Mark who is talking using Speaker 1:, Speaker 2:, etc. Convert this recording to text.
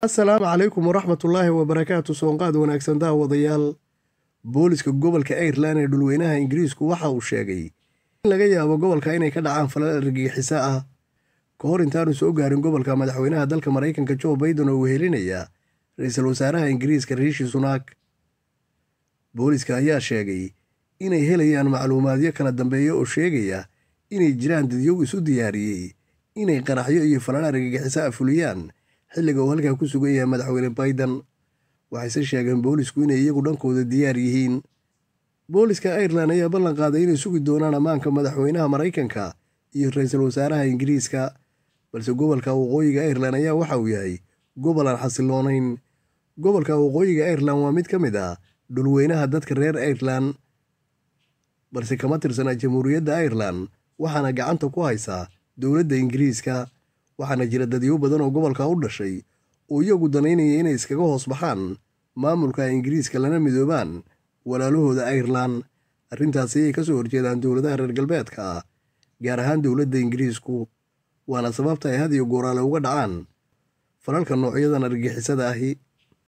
Speaker 1: asalaamu calaykum waraxmatullaahi wabarakaatu soonqaad wanaagsan daawadayaal booliska gobolka airelan ee dhulweynaha ingiriisku waxa uu sheegay in laga yaabo gobolka inay ka dhacaan falal argagixiso ah ka hor intaanu soo gaarin gobolka madaxweynaha dalka maraykanka jo baiden oo wehelinaya ra-iisul wasaaraha ingiriiska riishi sunaak booliska ayaa sheegay inay helayaan macluumaadyo kala dambeeya oo sheegaya inay jiraan dadyow isu diyaariyey inay qaraxyo iyo falal argagixiso ah fuliyaan xilliga uu halkaa ku sugan yahay madaxweyne bayden waxayse sheegeen boolisku inay iyagu dhankooda diyaar yihiin booliska airelan ayaa ballan qaaday inay sugi doonaan ammaanka madaxweynaha maraykanka iyo ra-iisul wasaaraha ingiriiska balse gobolka waqooyiga airelan ayaa waxa uu yahay gobol aan xasiloonayn gobolka waqooyiga airelan waa mid ka mid ah dhulweynaha dadka reer airelan balse kama tirsana jamhuuriyadda airelan waxaana gacanta ku haysaa dowladda ingiriiska waxaana jira dadyow badan oo gobolka u dhashay oo iyagu danaynaya inay iskaga hoos baxaan maamulka ingiriiska lana midoobaan walaalahooda airlan arrintaasi ayay ka soo horjeedaan dowladaha reer galbeedka gaar ahaan dowladda ingiriisku waana sababta ay had iyo gooraale ah uga dhacaan falalka noocyadan argixisada ahi